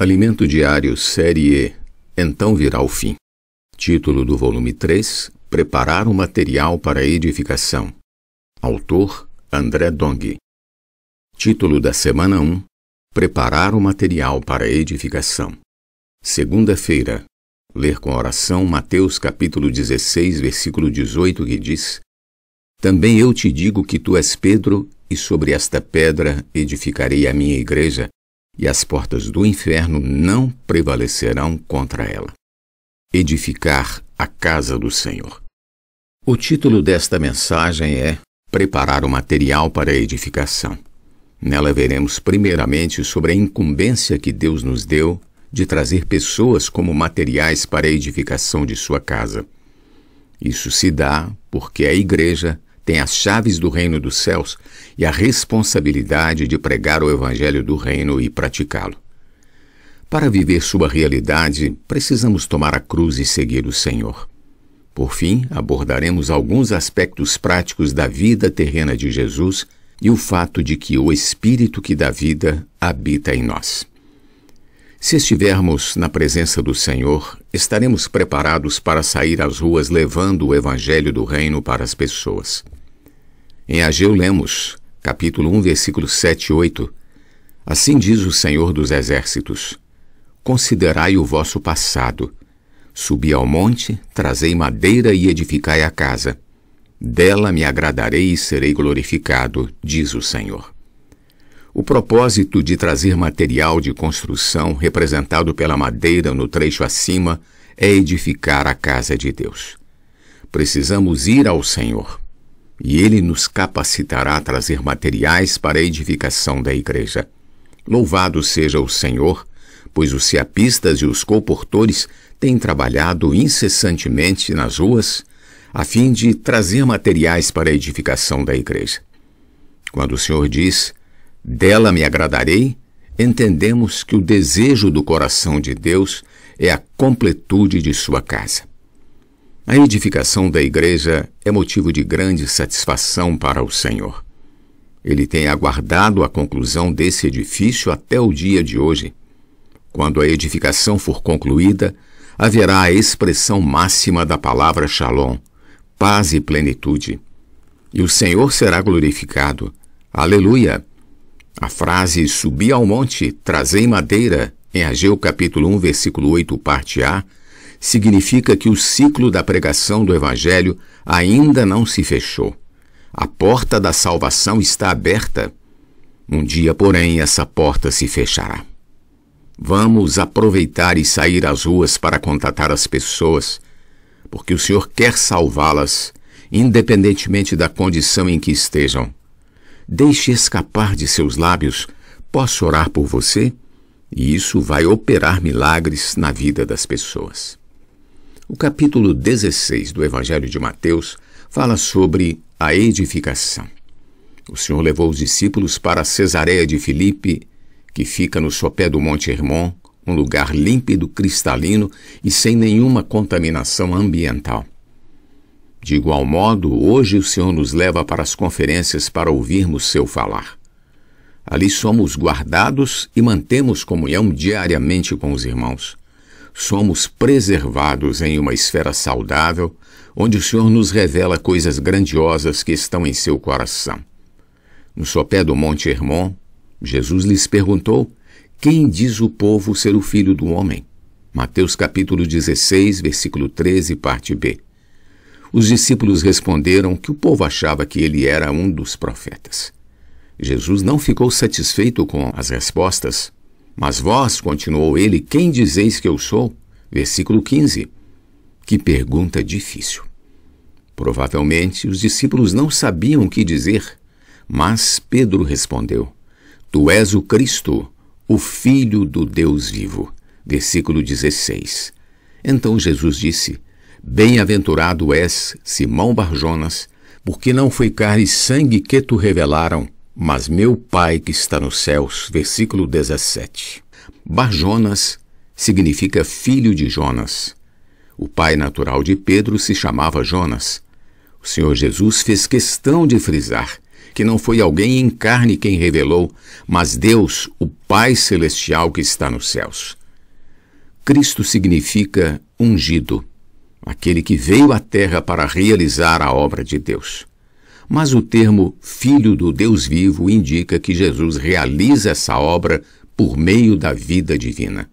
Alimento Diário Série E Então Virá o Fim. Título do volume 3 Preparar o Material para Edificação. Autor André Dong. Título da Semana 1 Preparar o Material para Edificação. Segunda-feira. Ler com oração Mateus capítulo 16, versículo 18, que diz: Também eu te digo que tu és Pedro, e sobre esta pedra edificarei a minha igreja e as portas do inferno não prevalecerão contra ela. Edificar a casa do Senhor. O título desta mensagem é Preparar o material para a edificação. Nela veremos primeiramente sobre a incumbência que Deus nos deu de trazer pessoas como materiais para a edificação de sua casa. Isso se dá porque a igreja tem as chaves do reino dos céus e a responsabilidade de pregar o evangelho do reino e praticá-lo. Para viver sua realidade, precisamos tomar a cruz e seguir o Senhor. Por fim, abordaremos alguns aspectos práticos da vida terrena de Jesus e o fato de que o Espírito que dá vida habita em nós. Se estivermos na presença do Senhor, estaremos preparados para sair às ruas levando o Evangelho do Reino para as pessoas. Em Ageu lemos, capítulo 1, versículos 7 e 8, Assim diz o Senhor dos Exércitos: Considerai o vosso passado. Subi ao monte, trazei madeira e edificai a casa. Dela me agradarei e serei glorificado, diz o Senhor. O propósito de trazer material de construção, representado pela madeira no trecho acima, é edificar a casa de Deus. Precisamos ir ao Senhor, e ele nos capacitará a trazer materiais para a edificação da igreja. Louvado seja o Senhor, pois os siapistas e os colportores têm trabalhado incessantemente nas ruas a fim de trazer materiais para a edificação da igreja. Quando o Senhor diz, dela me agradarei, entendemos que o desejo do coração de Deus é a completude de sua casa. A edificação da igreja é motivo de grande satisfação para o Senhor. Ele tem aguardado a conclusão desse edifício até o dia de hoje. Quando a edificação for concluída, haverá a expressão máxima da palavra Shalom, paz e plenitude. E o Senhor será glorificado. Aleluia! A frase Subi ao monte, trazei madeira, em Ageu capítulo 1, versículo 8, parte A, significa que o ciclo da pregação do Evangelho ainda não se fechou. A porta da salvação está aberta. Um dia, porém, essa porta se fechará. Vamos aproveitar e sair às ruas para contatar as pessoas, porque o Senhor quer salvá-las, independentemente da condição em que estejam. Deixe escapar de seus lábios: Posso orar por você? E isso vai operar milagres na vida das pessoas. O capítulo 16 do Evangelho de Mateus fala sobre a edificação. O Senhor levou os discípulos para Cesareia de Filipe, que fica no sopé do Monte Hermon, um lugar límpido, cristalino e sem nenhuma contaminação ambiental. De igual modo, hoje o Senhor nos leva para as conferências para ouvirmos seu falar. Ali somos guardados e mantemos comunhão diariamente com os irmãos somos preservados em uma esfera saudável, onde o Senhor nos revela coisas grandiosas que estão em seu coração. No sopé do Monte Hermon, Jesus lhes perguntou: Quem diz o povo ser o filho do homem? Mateus capítulo 16, versículo 13, parte B. Os discípulos responderam que o povo achava que ele era um dos profetas. Jesus não ficou satisfeito com as respostas mas vós, continuou ele, quem dizeis que eu sou? Versículo 15. Que pergunta difícil. Provavelmente os discípulos não sabiam o que dizer, mas Pedro respondeu: Tu és o Cristo, o Filho do Deus vivo. Versículo 16. Então Jesus disse: Bem-aventurado és, Simão Barjonas, porque não foi carne e sangue que tu revelaram, mas meu Pai que está nos céus, versículo 17. Barjonas significa filho de Jonas. O pai natural de Pedro se chamava Jonas. O Senhor Jesus fez questão de frisar que não foi alguém em carne quem revelou, mas Deus, o Pai celestial que está nos céus. Cristo significa ungido, aquele que veio à terra para realizar a obra de Deus mas o termo Filho do Deus Vivo indica que Jesus realiza essa obra por meio da vida divina.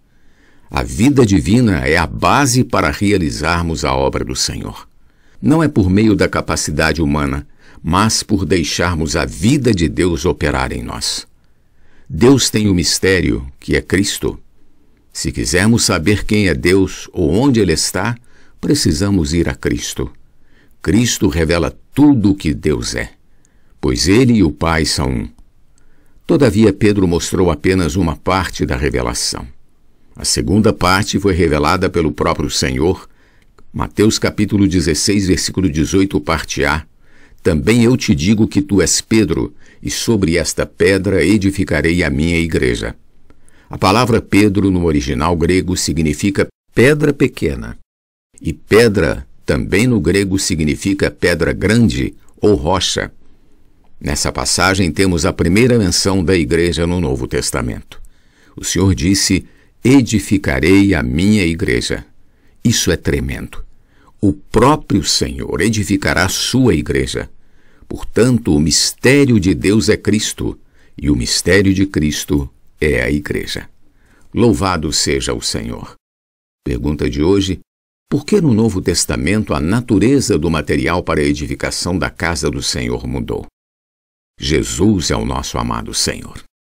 A vida divina é a base para realizarmos a obra do Senhor. Não é por meio da capacidade humana, mas por deixarmos a vida de Deus operar em nós. Deus tem o mistério, que é Cristo. Se quisermos saber quem é Deus ou onde Ele está, precisamos ir a Cristo. Cristo revela tudo o que Deus é, pois ele e o Pai são um. Todavia, Pedro mostrou apenas uma parte da revelação. A segunda parte foi revelada pelo próprio Senhor. Mateus capítulo 16, versículo 18, parte A. Também eu te digo que tu és Pedro, e sobre esta pedra edificarei a minha igreja. A palavra Pedro no original grego significa pedra pequena. E pedra também no grego significa pedra grande ou rocha. Nessa passagem temos a primeira menção da igreja no Novo Testamento. O Senhor disse: Edificarei a minha igreja. Isso é tremendo. O próprio Senhor edificará sua igreja. Portanto, o mistério de Deus é Cristo, e o mistério de Cristo é a igreja. Louvado seja o Senhor. Pergunta de hoje: porque no Novo Testamento a natureza do material para a edificação da casa do Senhor mudou. Jesus é o nosso amado Senhor.